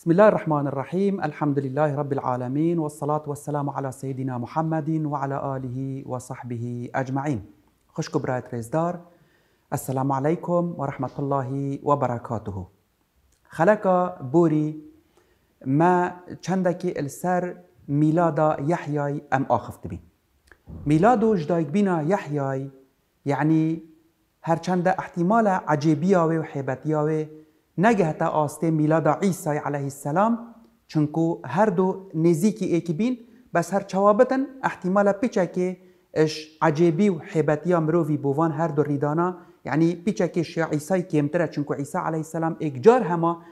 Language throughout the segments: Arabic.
بسم الله الرحمن الرحيم الحمد لله رب العالمين والصلاة والسلام على سيدنا محمد وعلى آله وصحبه أجمعين خشكو برايت ريزدار السلام عليكم ورحمة الله وبركاته خلق بوري ما چندك السر ميلادا يحيى أم آخفت بي ميلادو جدايك بنا يحيى يعني چند احتمال عجيبياوي وحيبتية نگه تا آسته میلاد عیسی علیه السلام چونکو هر دو نزیکی ایکی بین بس هر چوابتن احتمال که اش عجیبی و حیبتی مرووی بوان هر دو ریدانا یعنی پیچکه شیع عیسی کمتره چونکو عیسی علیه السلام ایک جار هما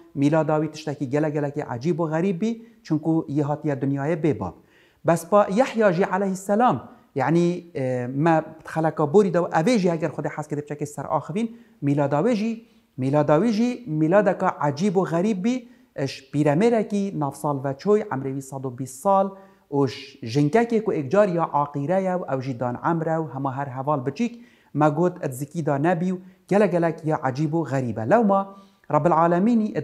آوی تشتکی گله گله عجیب و غریب بی چونکو یه هاتیه دنیای بباب بس با یحیی جی علیه السلام یعنی ما خلقا بوری دو، اویجی اگر خود حس که سر آخوین میلاد آویجی میلاداویجی میلادکا ميلادك و وغريب بي اش بيراميركي ناف سال و عمري عمروی 120 سال وش جنكاكي كو اكجار يا عاقیره و او جیدان عمرا و هما هر حوال بچيك ما قوت اتزكي دا نبیو گلک گلک یا عجيب و لو ما رب العالمینی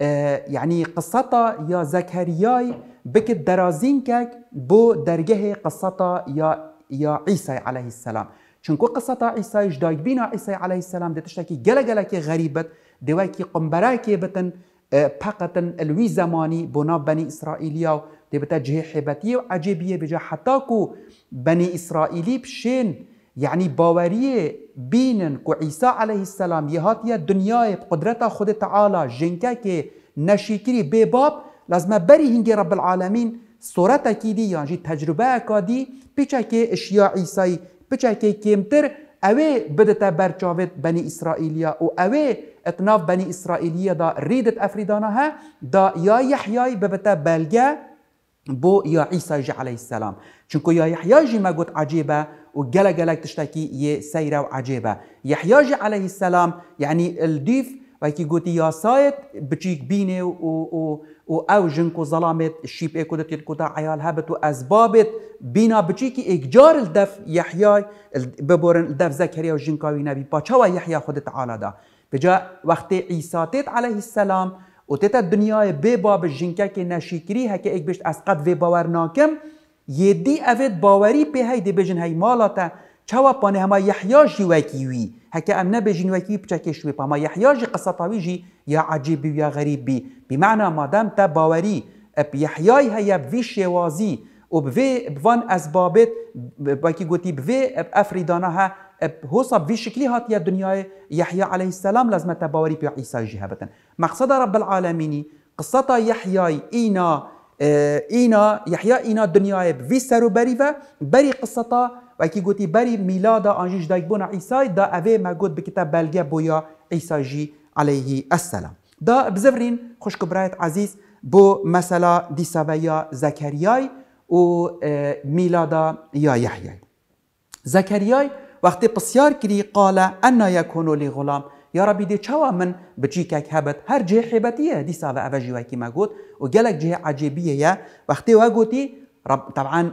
آه يعني قصتا يا زكرياي بك درازينكك كاك بو درجه قصتا يا يا عيسى عليه السلام چونکو قصه تا عیسی جدایک بینا عیسی علیه السلام دتشتا کی گله گله کی غریبت دوای کی قنبره کی بتن فقط آه، الوی زمانی بنا بنی اسرائیلیا و بتا جه حبتی و عجیبیه بجا حتا کو بنی اسرائیلی بشین یعنی يعني باوری بینن کو عیسی علیه السلام یه يهاتيا دنیای قدرت خود تعالی جنکه که نشیکری بی باب لازمه بری هنگی رب العالمین صورت كي دي يعني تجربة كادي بيشا که اشیا عیسی بچکه کمتر اوه بدته برچاوت بنی اسرائیلیا و اوی اتناف بنی اسرائیلیا دا ریدت افریدانا ها دا یا یحیای ببتا بلگه بو یا عیسی جی علیه السلام چونکو یا یحیای جی ما گوت عجیبه و یه سیره و عجیبه یحیای جی علیه السلام یعنی الدیف وکی گوتی یا سایت بچیک بینه و, و, و او جنکو ظلامت شیب ایکو دتیت کتا عیال هبت و ازبابت بینا بچیکی اگجار الدف یحیای ببورن الدف زکریا و جنکاوی نبی پاچاوا یحیا خود تعالی دا بجا وقت عیسی تیت علیه السلام و تیت دنیای بی باب جنکه که نشیکری هکه ایک بشت از قد وی باور ناکم یدی اوید باوری پی هی دی بجن هی مالاتا چوا پانه هما یحیا جیوکی وی هكا أمنا بيجين وكي بتشكشوي بما يحياجي قصة طويجي يا عجيب يا غريب بي بمعنى ما دام تباوري اب يحياي هيا بفي شوازي و بفي بفان أسبابت باكي قوتي بفي أفريدانها هوصا في شكلي هات الدنيا دنيا يحيى عليه السلام لازم تباوري بي عيسى جهبة مقصد رب العالمين قصة يحيى إينا آه، إينا يحيى إينا الدنيا بفي سرو بريفا بري قصة وکی گوتی بری میلادا آنجیش دایک بونا عیسی دا اوه ما گوت بکتاب بلگه بویا عیسی جی علیه السلام دا بزفرین خوشکو برایت عزیز بو مثلا دیساویا زکریای و اه، میلادا یا یحیی زکریای وقتی پسیار کری قال انا یکونو لی غلام یا ربی دی چوا من بچی که هبت هر جه حبتیه دی ساوه اوجی وکی ما گوت و گلک جه عجیبیه یا وقتی و گوتی رب طبعا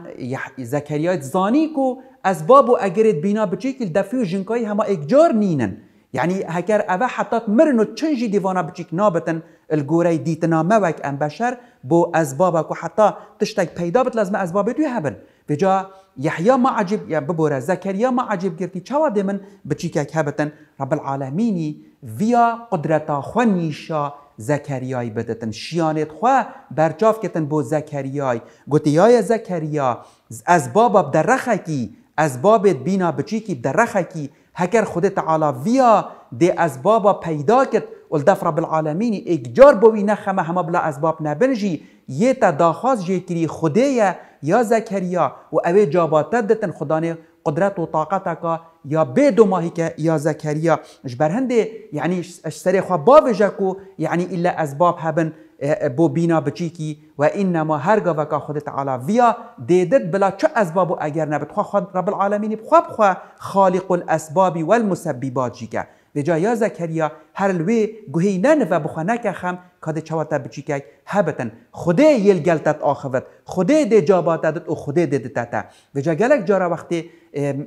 زكريا زانيكو اسبابو اگرید بینا بچیکل دفیو جنکای هما اگجار نینن یعنی هکر اوه حتی مرنو چنجی دیوانا بچیک نابتن الگوری دیتنا موک ام بشر بو ازبابا کو حتی تشتک پیدا بت لازم ازباب دوی هبن بجا يحيى ما عجب يعني ببورا زكريا ما عجب قرتي چوا دمن بچيكا كابتن رب العالمين فيا قدرتا خنيشا زكرياي بدتن شيانت خوا برجاف كتن بو زكرياي قلت يا زكريا از بابا بدرخكي اسبابت بینا بچی کی درخه کی هکر خود تعالی ویا دی اسبابا پیدا کرد والدف رب العالمین اگجار بوی نخمه همه بلا اسباب نبنجی یه تا داخواز جه کری خوده یا زکریا و اوه جاباته دتن خدانه قدرت و طاقت کا یا بے دوماهی که یا زکریا جبرهنده یعنی يعني اشتری خواه باوجه کو یعنی يعني الا اسباب هبن بۆ بینا بچیکی و ئینەما هەرگەڤەکە خودت علا ویا دێدت بلا چ ئەسباب و ئەگەر نەبێت خوا خود رب العالمینی بخوا بخوا خالق الاسبابی والمسببات جیکە لێجا یا زەکەریا هر لوی گوهی نن و بخوانه که خم کاد چواتا بچیکک هبتن خوده یل گلتت آخوت خوده ده جاباتت و خوده ده دتتا و جا گلک جارا وقتی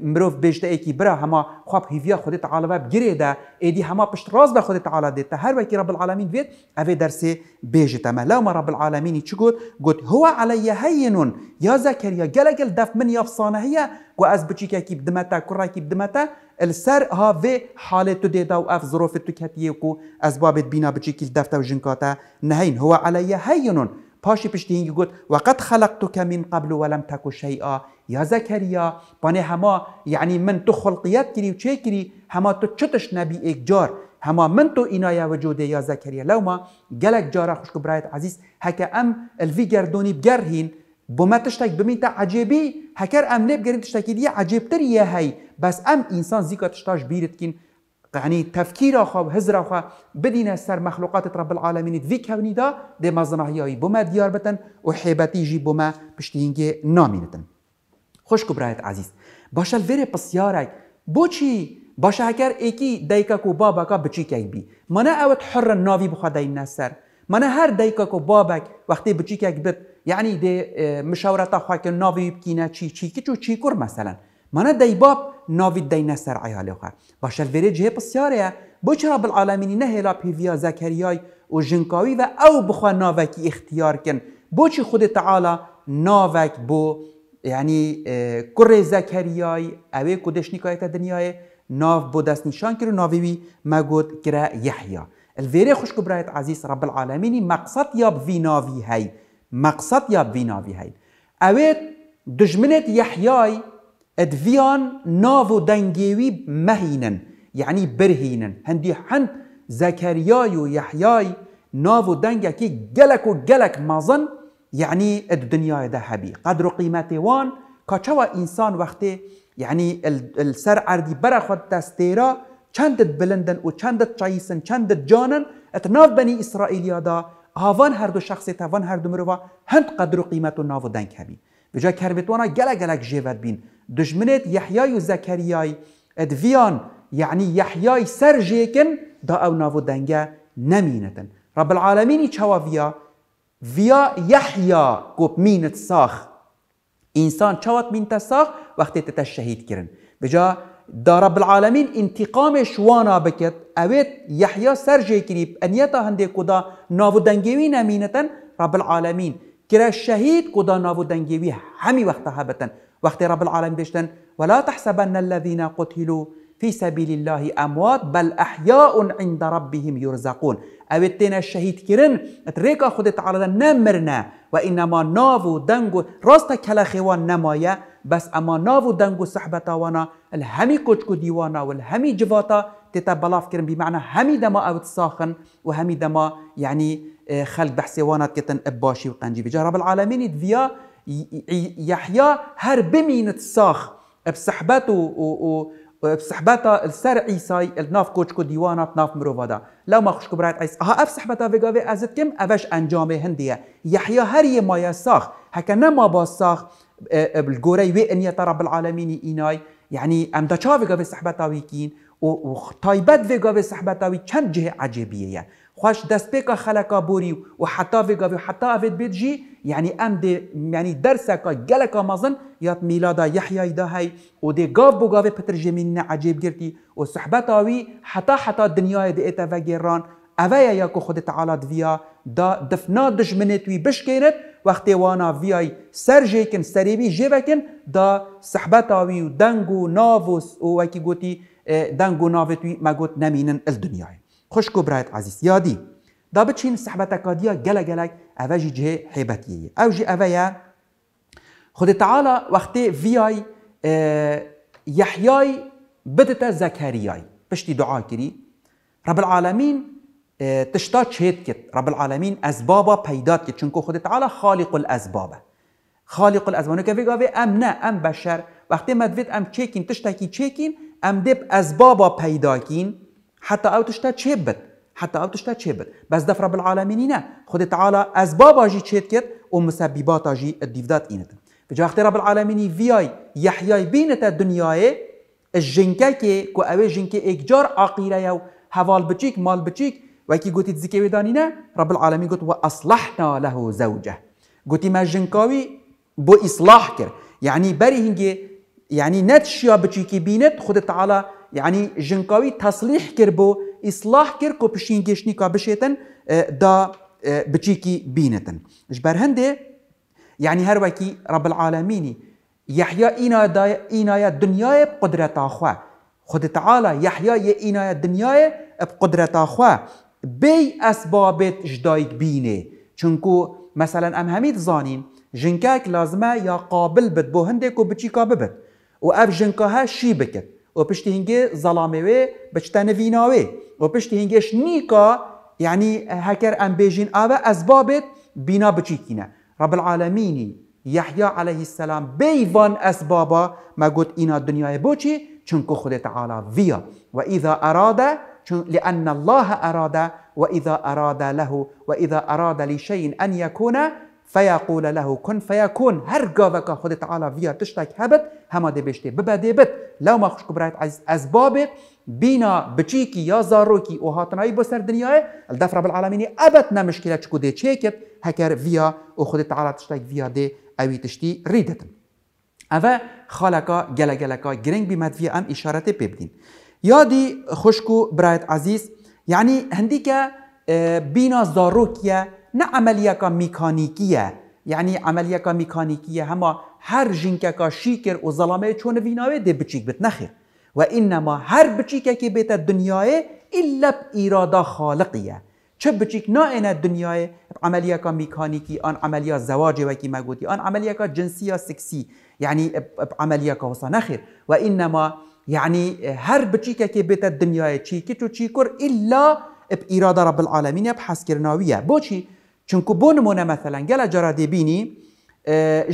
مروف بجده ای که برا هما خواب هیویا خود تعالی و بگیره ده ایدی هما پشت راز به خود تعالی دیتا هر وکی رب العالمین وید اوه درسی بیجه تمه لما رب العالمینی چی گود گود هو علی هینون یا زکریا گلک دف من یافسانه هیه گو از بچیککی بدمتا کرکی بدمتا السر ها و حال تو دیدا و اف ظروف تو کتی یکو از بابت بینا بچی کل دفتا و جنکاتا نهین هو علی هینون پاشی پشتین گوت وقد خلقتك من قبل ولم تك شيئا يا زكريا بني هما يعني من تو خلقيات كري وچه كري هما تو چتش نبي ایک جار هما من تو اینایا وجوده یا زکریا لو ما گلک جارا خوشکو برایت عزیز هکا ام الوی گردونی بگرهین بما تشتك بمين تعجبي هكر ام لب قرين تشتكي دي عجبتر يا هاي بس ام انسان زيكا تشتاش بيرتكين يعني تفكير خو هزر خو بدين سر مخلوقات رب العالمين ذي كونيدا دي مزنهياي بما ديار بتن وحيبتي جي بما بشتينجي نامينتن خوش كبرات عزيز باشا الفيري بسيارك بوچي باشا هكر ايكي دايكا كو بابا كا بچي كاي بي منا اوت حر ناوي بخوا داين نسر منا هر دايكا كو بابك وقتي بچي كاك بت يعني دي مشاورة خواك ناوي بكينا چي چي كي چو چي كور مثلا مانا باب ناوید دای نسر ها. خواه باشا جهه هي با بوش رب نه نهلا پیویا، زکریای و جنکاوی و او بخوا اختیار کن کن؟ چی خود تعالی ناوک بو یعنی، کر زکریای اوی اوه کدش تا دنیای ناو بو دست نشان کرو ناوی بی مگود کرا یحیا الویره خوش برایت عزیز رب العالمینی مقصد یاب ویناوی ناوی مقصد یاب ویناوی ناوی هی اوی دجمنت یحیای ادفيان نافو دنجيوي مهينن يعني برهينن هندي هند زكريا ويحيى نافو دنجكي جلك وجلك مازن يعني الدنيا ده هبي قدر قيمته وان كاچوا انسان وقت يعني السر عردي برا خود دستيرا چندت بلندن و چندت چایسن چندت جانن اتناف بني اسرائيليا دا هاوان هر دو شخصیت هاوان هر دو مروا هند قدر و قیمت و ناو دنگ هبی بجا کربتوانا گلگ گلگ جیوت بین دجمنت يحيى وزكرياي ادفيان يعني يحيى سرجيكن دا او نافو دنگا نمينتن رب العالمين چوا فيا فيا يحيى كوب مينت ساخ انسان چوات مين تساخ وقت تتشهيد كرن بجا دا رب العالمين انتقام شوانا بكت اويت يحيى سرجي كريب انيتا هندي كودا نافو دنگوي نمينتن رب العالمين كرا الشهيد كودا نافو دنگوي همي وقتها بتن وقت رب العالم بيشتن ولا تحسبن الذين قتلوا في سبيل الله اموات بل احياء عند ربهم يرزقون او الشهيد شهید کرن اتریکا خودت نمرنا وإنما نافو ناو راستا كلا خيوان نمايا بس اما نافو دنگو صحبتا وانا الهمي کچکو ديوانا والهمي الهمی جواتا تتا بلاف بمعنى همي دما او تساخن وهمي دما يعني آه، خلق بحسي وانا تكتن اباشي وقنجي بجاه رب العالمين دفيا يحيى هرب من الساخ بسحباته بسحباتا السر عيساي الناف كوتشكو ديوانا ناف مروفادا لا ما خشكو برايت عيس ها اف سحباتا فيغا في ازت كم افش انجامي هنديه يحيى هري ما يساخ هكا نما باساخ بالقوري وي ان رب العالمين ايناي يعني ام دا فيغا في سحباتا ويكين و فيغا في به وي چند جهه عجیبیه خوش دست بيكا خلقا بوري و حتی ویگا في حتی اوید بید جی یعنی ام دی یعنی درس کا گلک آمازن یاد میلادا یحیای دا هی و دی گاو بو گاوه پتر جمین عجیب گرتی و صحبت آوی حتا حتا دنیای دی ایتا و گیران اوه یا که خود تعالی دویا دا دفنا دشمنه توی بشکیرد وقتی وانا ویای سر جیکن سریبی جیوکن دا صحبت آوی و دنگ و ناوس و وکی گوتی دنگ و ناوی توی مگوت نمینن الدنیای خوشکو برایت عزیز یادی دا بچین کادیا گله گله أفاجي جه حیبتیه او جي خود تعالا وقتی ویای فی ای یحیای بدت زکریای پشتی دعا کری رب العالمین تشتا چهت کت رب العالمین ازبابا پیدات کت چونکو خود تعالی خالق الازبابا خالق الأسباب که فيقا ام ام نه ام بشر وقتی مدوید ام چکین چه چکین ام دب اسبابا پیدا کین حتی او تشتا چه بد حتى او تشتا چه بد بس دفر رب العالمین نه خود تعالی اسبابا جی چید کرد و مسبباتا جی بجا وقتی رب العالمين ویای يحيى بینت الدنياي الجنکه که کو اوه جنکه اکجار عقیره یو هوال مال بچيك وكي قلت تزكي ودانينا رب العالمين قلت وأصلحنا له زوجه قلت ما جنكاوي بو إصلاح كر يعني بري هنجي يعني نتشيا بچيكي بينت خد تعالى يعني جنكاوي تصليح كر بو اصلاح کرد کو پشین گشنی کا بشیتن دا بچیکی بینتن جبر هنده یعنی هر وکی رب العالمینی یحیی اینا دا اینا دنیای قدرت اخوا خود تعالی یحیی اینا دنیای قدرت اخوا بی اسبابت جدایک بینه چونکو مثلا ام همیت زانین جنکاک لازمه یا قابل بد بو هنده کو بچیکا ببت و اف ها شی بکت. و پشتی هنگه ظلامه و بچتن ویناوه و پشتی هنگش نیکا یعنی هکر ام بیجین آوه از بابت بینا کنه رب العالمینی یحیی علیه السلام بیوان اسبابا ما گود اینا دنیای چون که خود تعالی ویا و اذا اراده چون لأن الله اراده و اذا اراده له و اذا اراده لیشین ان یکونه فيقول له كن فيكون هر گاوه که خود تعالی ویا هبت هما دي بشتي ببه دی بت لو ما خوش کبرایت عز از بينا بینا يا زاروكي زاروکی او هاتنایی بو سر دنیای الدف رب العالمین ابت نمشکله چکو دی چیکت هکر ویا او خود تعالی تشتک ویا دی اوی تشتی ریدتن اوه خالکا گله گلکا گرنگ بیمت ویا ام اشارة ببدین يا دي برایت برايت عزيز يعني که اه، بينا زاروكيا نه عملیه کا میکانیکیه یعنی عملیه که میکانیکیه هما هر جنکه که شیکر و ظلامه چون ویناوه ده بچیک بیت نخیر و اینما هر بچیکه که بیت دنیای الا ایرادا خالقیه چه بچیک نه دنیای عملیه که میکانیکی آن عملیه زواجه و کی مگودی آن عملیه که جنسی یا سکسی یعنی عملیه که حسا نخیر و اینما یعنی هر بچيكا كي بيت الدنيا تشيكي تو تشيكور الا ایرادا رب العالمین العالمين بحس كرناويه چی؟ چونکو بۆ مثلا مەمثلەن جرا دی بینی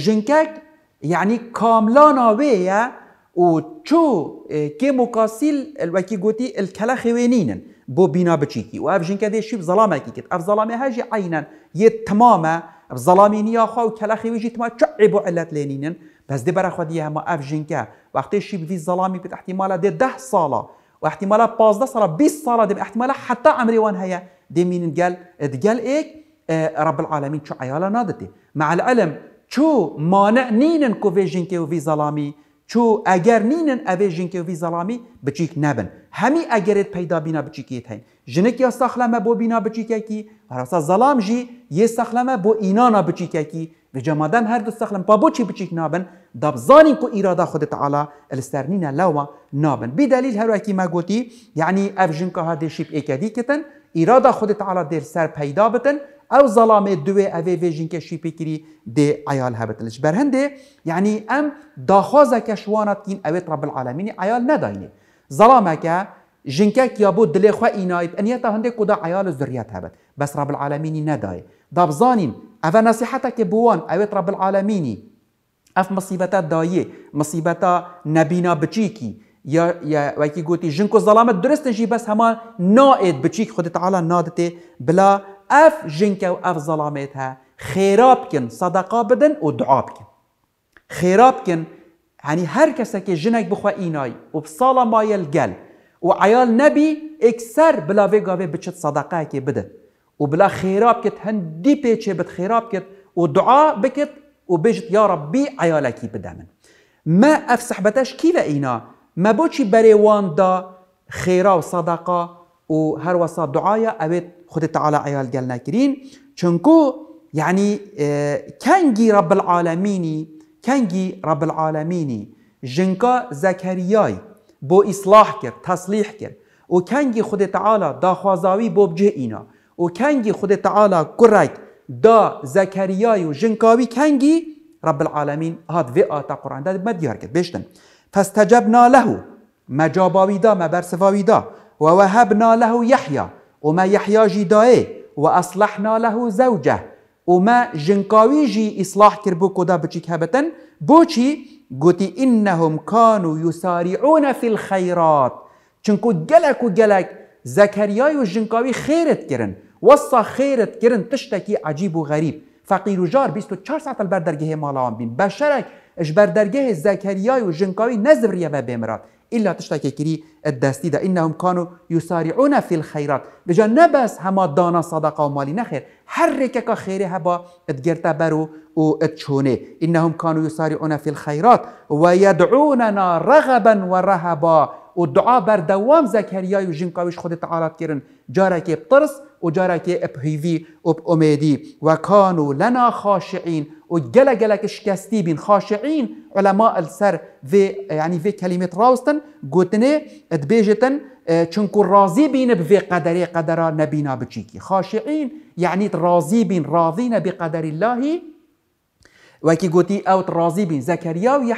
جنکک اه، یعنی کاملا یا و چو اه، که مۆکاسیل الوکی گوتی ئەلکەلە خێوێنینن بو بینا بچیکی و اف دی شیب ظلامه کی کت اف ظلامه زەڵامی هەژی یه تمامه اف ظلامه نیا خواه و تمامه چو عبو علت چعێ بس دی برا خواه دێ بەرەخوادی اف ئەف وقتی شیب بوی ظلامه کت احتمالا دی ده سالا و احتمالا احتیمالە 15 ساڵە 20 ساڵە دێ احتیمالە حتا هیا دی مینن گل ادگل ایک رب العالمین چو عیالا نادته مع العلم چو مانع نینن کو ویژن که وی ظلامی چو اگر نینن اویژن که وی ظلامی بچیک نبن همی اگرت پیدا بینا بچیکیت هین جنک یا سخلمه بو بینا بچیکه کی راسا ظلام جی یه سخلمه بو اینانا بچیکه کی و جمادم هر دو سخلم با بو بچیک نابن دب زانین کو ایرادا خود تعالی السترنین لوا نابن بی دلیل هر اکی ما یعنی اف ها دشیب کتن ایراد خود تعالی در سر پیدا بدن او ظلام دوی اوی ویژین که شی پیکری دی عیال هبتلش برهنده یعنی ام داخواز که شوانت کین رب العالمین عیال نداینه ظلام که جنگ کیا بود دلی خو اینایت ان یتا هندک عیال عیال هبت بس رب العالمینی ندای داب اوه اف که بوان اوی رب العالمینی اف مصیبتا دایه، مصیبتا نبینا بچیکی. یا یا ويكي گوتی جنكو ظلامت درست جی بس همان نائد بچیک خود تعالی نادتي بلا اف جنكا و اف ظلامت ها خیراب کن صدقه بدن و دعا بکن خیراب کن يعني هر کسی که جنک بخوا اینای و ما مایل گل و عیال نبی اکثر بلا وگاوه بچت صدقه که بده و بلا خیراب کت هندی پیچه بد خیراب کت و دعا بکت و بجت یا ربی بده من ما اف صحبتش کیوه اینا ما بری وان دا خیرا و صدقا و هر هر اوید خود تعالی خود گل نکرین گل یعنی کنگی رب العالمینی کنگی رب العالمینی جنکا زکریای بو اصلاح کرد تصلیح کرد و کنگی خود دا داخوازاوی بو بجه اینا و کنگی خود تعالی کوڕێک دا زکریای و جنکاوی کنگی رب العالمین هات وی آتا قرآن داد دیار کرد بشتن. فاستجبنا له ما جاباويدا ما برسفاويدا ووهبنا له يحيى وما يحيى جي وأصلحنا له زوجه وما جنكاوي جي إصلاح كربو كودا بچيك هبتن بوچي قوتي إنهم كانوا يسارعون في الخيرات چنكو جلك وجلك زكريا وجنكاوي خيرت كرن وصا خيرت كرن تشتكي عجيب وغريب فقير جار بيستو 4 ساعة البردرجة مالا عم بين بشرك اش بر درگه زکریای و جنکاوی نزبر و بمرات الا تشتا که کری دستی دا انهم کانو یسارعون فی الخیرات بجا نبس هما دانا صدقه و مالی نخیر هر رکه که خیره هبا ادگرتا برو و ادچونه انهم کانو یسارعون فی الخیرات و یدعوننا رغبا و رهبا و دعا بر دوام زکریای و جنکاویش خود تعالی کردن جاره که بطرس و جاره که بهیوی و اومیدی. و کانو لنا خاشعین وگەلەگەلەکە شکستی بین خاشعین علەما ئەلسەر ینی vê کەلیمت ڕاستن گوتنێ دبێژێتن چونکو ڕازی بینە بێ قەدەری قەدەرا نەبینا بچیکی خاشعین یعنیت ڕازی بین ڕاضینە بێ قەدەری اللهی وەکی گوتی ئەوت ڕازی بین زەکەریا و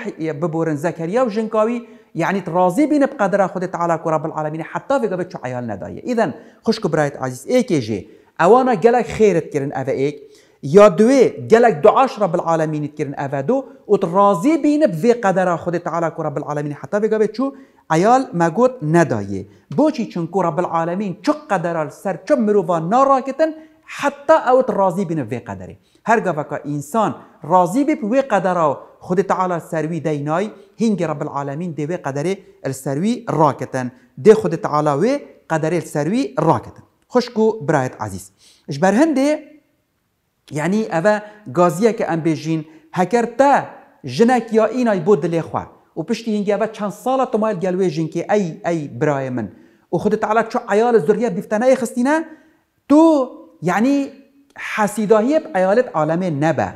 ببورن زەکەریا و ژنکاوی يعني راضي بين بقدرة خد تعالى رب العالمين حتى في قبل شو عيال نداية إذا خشكو برايت عزيز إيه كي جي أوانا جلك خيرت كرن أفا إيك یا دوی گلک دعاش رب العالمین کرن اوادو اوت راضی بین به قدر خود تعالی کو رب العالمین حتی بگه چو عیال مگوت ندایه بوچی چون کو رب العالمین چو قدر سر چو مروفا ناراکتن حتی اوت راضی بین به قدره هرگاه که انسان راضی به به قدر خود تعالی سروی دینای هنگ رب العالمین دی به قدر سروی راکتن دی خود تعالی و قدر سروی راکتن خوشکو برایت عزیز اش برهنده يعني ئەوە غازية کە ئەم بێژین تا ژنێک یا ئینای بۆ دلێ خوا و پشتی هنگیاوە چەند ساڵە تۆمال گەلوێژین کێ ئەی ئەی برایە من عيال خودت تعالا چو تو يعني دیفتەنای هيب تۆ یعنی نبا عیالت عالەمێ نەبە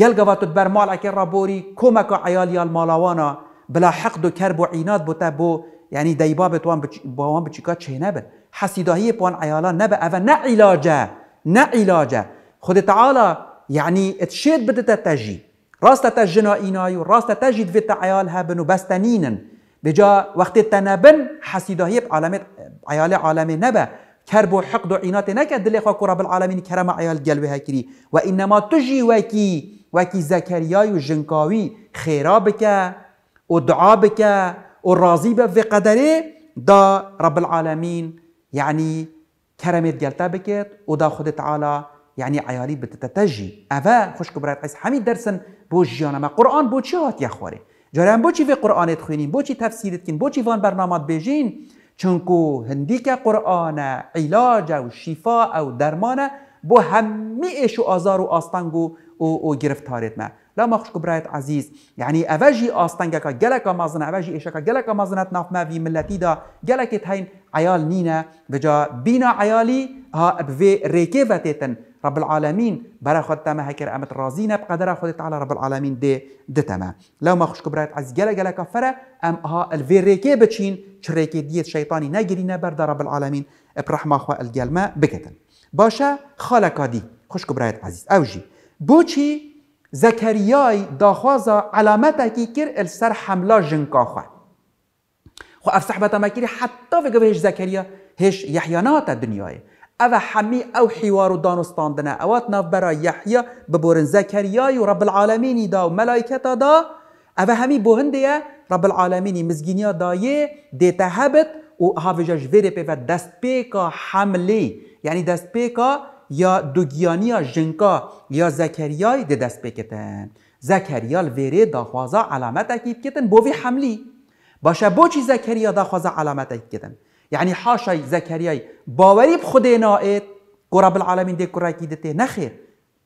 گەل گەواتت بەرماڵەکە ڕابۆری کۆمەکە عیالیال ماڵاوانە بلا حەق و کرد بۆ عینات بۆتە بۆ یعنی دەیبا بتوان باوان بچیکا چێ نەبن حەسیداهیب وان عیالان نەبە ئەوە نە عیلاجە نە عیلاجە خود تعالى يعني تشيد بدتا تجي راستا تجنا إينايو راستا تجد في عيال هبن وبستنينن بجا وقت تنبن حسيدا هيب بعلامة عيال عالم نبا كرب وحقد عينات نكد دل خاك رب العالمين كرم عيال قلبي هكري وإنما تجي وكي وكي زكريا وجنكاوي خيرابك ودعابك والراضي في قدره دا رب العالمين يعني كرمت قلتا بكت ودا خد تعالى یعنی عیاری به تتجی اوه خوشک برای قیس همین درسن بو جیانما قرآن بو چی هات یخواره جارم بو چی به قرآنت خوینیم بو چی تفسیرت کن بو چی وان برنامات بیجین چونکو هندی که قرآن علاج و شفا او درمان بو همه ایش و آزار و او او و, گرفتارت ما لما برایت عزیز یعنی اوجی آستنگ که گلک آمازن اوجی اشکا که گلک آمازنت ناف وی ملتی دا گلکت هین عیال نینه بجا بینا عیالی ها به ریکه وتیتن رب العالمين برا خود تما هكر امت رازينا بقدر خود تعالى رب العالمين ده ده تما لو ما خوش كبرات عز گله گله كفرة ام ها الویریکه بچین چریکی ديت شيطاني نجرينا برد رب العالمين برحمه الجل ما بكتن باشا باشه دي خوش کبرات عزیز اوجی بوچي زكرياي داخوزا علامتك كير السر حملا جنكا خو خو افسح صحبة ما كيري حتى في هيش زكريا هش يحيانات الدنياي او حمی او حوار و دانستان دنه اوات ناف برا یحیی ببورن زکریای و رب العالمینی دا و ملائکتا دا او همی بوهنده رب العالمینی مزگینیا دایه دیتا هبت و هاویجا جویره و دست پیکا حملی یعنی دست پیکا یا یا جنگا یا زکریای دی دست پیکتن ویره دا خوازا علامت اکیب کتن بووی حملی باشه بو چی زکریا خوازا علامت اکیب کتن يعني حاشای زکریای باوري به خود نائت رب العالمين دی کرای کی دته نخیر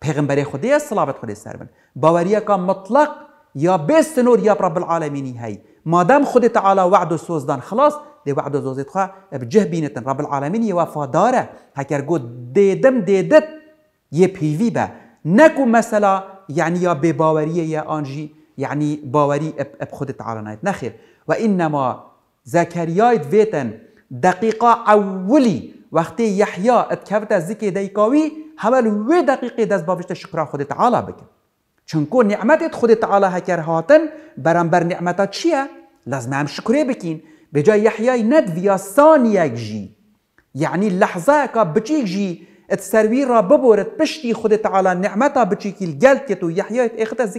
پیغمبر خدا صلوات خدا سر بن باوری کا مطلق یا بس نور یا رب العالمینی هی مادام خود تعالی وعد و سوزدان خلاص دی وعد و سوزت خو بجه بینتن رب العالمین وفاداره هکر گو دیدم دیدت یه پیوی به نکو مثلا يعني يا بباورية يا أنجي يعني باوري أب, أب خود تعالى نخير وإنما زكريا فيتن دقیقه اولی وقتی یحیی اتکفت از ذکر دیکاوی همه و دقیقه دست بابشت شکر خود تعالی بکن چونکو نعمتت خود تعالی هکر هاتن برانبر نعمتا چیه؟ لازم هم شکره بکین به جای یحیی ند ویا ثانیه جی یعنی لحظه که بچیک جی اتسروی را ببورت پشتی خود تعالی نعمتا بچیکی گلت که يحيى یحیی اخت از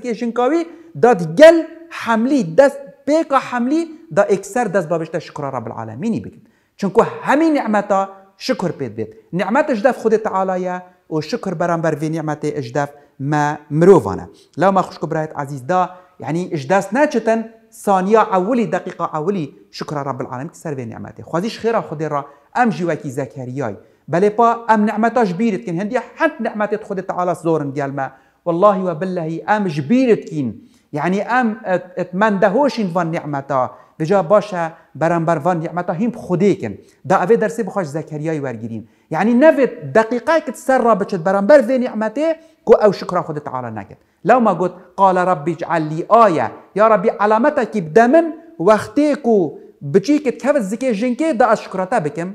داد گل حملی دست بيقى حملي دا اكسر دس بابشتا شكرا رب العالمين بكت چونکو همین نعمتا شکر پید بید نعمت اجداف خود تعالی و شکر برانبر وی نعمت اجداف ما مروفانا لو ما خوشکو برایت عزيز دا يعني اجداس ناجتن ثانية أولي دقيقة أولي شكر رب العالمين كسر في نعمته خوازيش خيرا خدرا أم جواكي زكرياي بل با أم نعمتا جبيرت كن هندي حت نعمتي تخد تعالى زورن ديال ما والله وبالله أم جبيرت كين يعني أم اتمندهوش فان نعمتا بجا باشا برانبر وان نعمتا هیم خودی دا اوی درسي بخواش زكريا ورگیرین يعني نفت دقيقة که سر را بچت برانبر وی نعمته او شكرا خود تعالى ناكت لو ما قلت قال ربي اجعل لي آية يا ربي علامتا کی بدمن وقتی کو بچی که تکوت دا اشكرتا بكم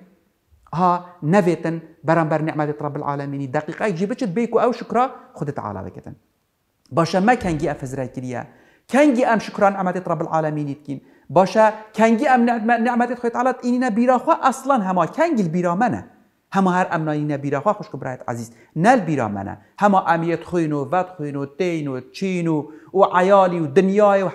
ها نفتن برانبر نعمت رب العالمين دقیقه جیبچت بيكو او شكرا خد تعالى بكتن باشا ما كان جي افزرای كريا كان جي ام شكرا نعمت رب العالمين يتكين باشه کنگی ام نعمت خویت علت اینینا بیراخوا اصلا هما کنگیل منه هما هر ام ناینا بیراخوا خوش که برایت عزیز نل منه همه امیت خوین و ود خوین و تین و چین و و عیالی و دنیای و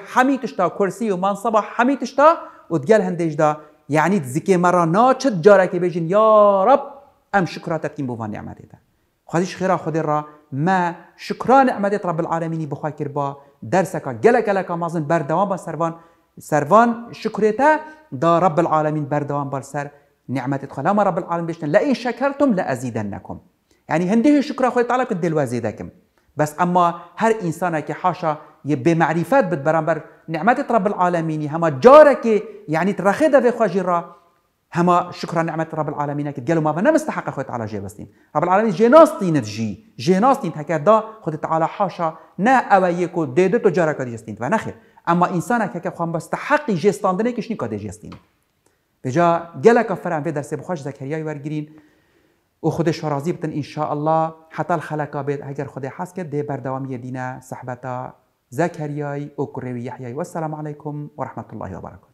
تا کرسی و منصبا همیتشتا و دگل هندش دا یعنی زکی مرا ناچد جاره که یارب یا رب ام شکراتت کیم بوان نعمت ده خوادیش خیرا خود را ما شکران نعمت رب العالمینی بخوا کرد با درسکا گلک گلک مازن بر دوام با سروان سروان شكرته دا رب العالمين بردوان برسر نعمة ما رب العالمين بيشتن لئن شكرتم لأزيدنكم يعني هنديه شكر خدای تعالى قد دل بس اما هر انسان كي حاشا يبي معرفات بد نعمت رب العالمين هما جارك يعني ترخيدا في خجرا هما شكرا نعمة رب العالمين كي قالوا ما بنا مستحق خوت تعالى جي بسين رب العالمين جي ناستين جي جي ناستين هكا دا خوي تعالى حاشا نا اوايكو ديدو جارك ديستين فنخير اما انسان که که خوان بست حق که کش نیکاده جستین جا گلک در در درس بخواش زکریای ورگیرین او خودش راضی بتن ان شاء الله حتی الخلقه بید اگر خود حس کرد ده بردوامی دینه صحبتا زکریای و کروی یحیی و السلام علیکم و رحمت الله و برکاته